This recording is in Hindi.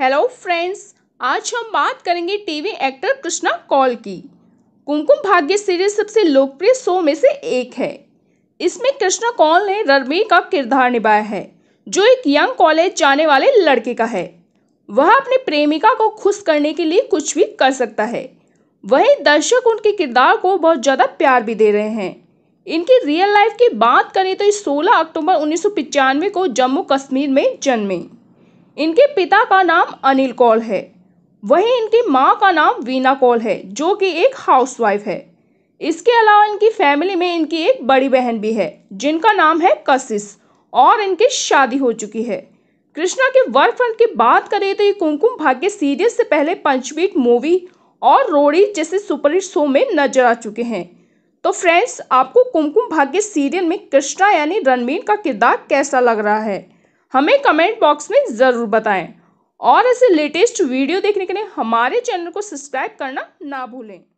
हेलो फ्रेंड्स आज हम बात करेंगे टीवी एक्टर कृष्णा कौल की कुमकुम भाग्य सीरियल सबसे लोकप्रिय शो में से एक है इसमें कृष्णा कौल ने रणबीर का किरदार निभाया है जो एक यंग कॉलेज जाने वाले लड़के का है वह अपने प्रेमिका को खुश करने के लिए कुछ भी कर सकता है वहीं दर्शक उनके किरदार को बहुत ज़्यादा प्यार भी दे रहे हैं इनकी रियल लाइफ की बात करें तो इस 16 अक्टूबर उन्नीस को जम्मू कश्मीर में जन्मे इनके पिता का नाम अनिल कौल है वहीं इनकी माँ का नाम वीना कौल है जो कि एक हाउसवाइफ है इसके अलावा इनकी फैमिली में इनकी एक बड़ी बहन भी है जिनका नाम है कशिश और इनकी शादी हो चुकी है कृष्णा के वर्क फ्रंट की बात करें तो ये कुमकुम भाग्य सीरियल से पहले पंचवीट मूवी और रोड़ी जैसे सुपरहिट शो में नजर आ चुके हैं तो फ्रेंड्स आपको कुमकुम भाग्य सीरियल में कृष्णा यानी रणवीर का किरदार कैसा लग रहा है हमें कमेंट बॉक्स में ज़रूर बताएं और ऐसे लेटेस्ट वीडियो देखने के लिए हमारे चैनल को सब्सक्राइब करना ना भूलें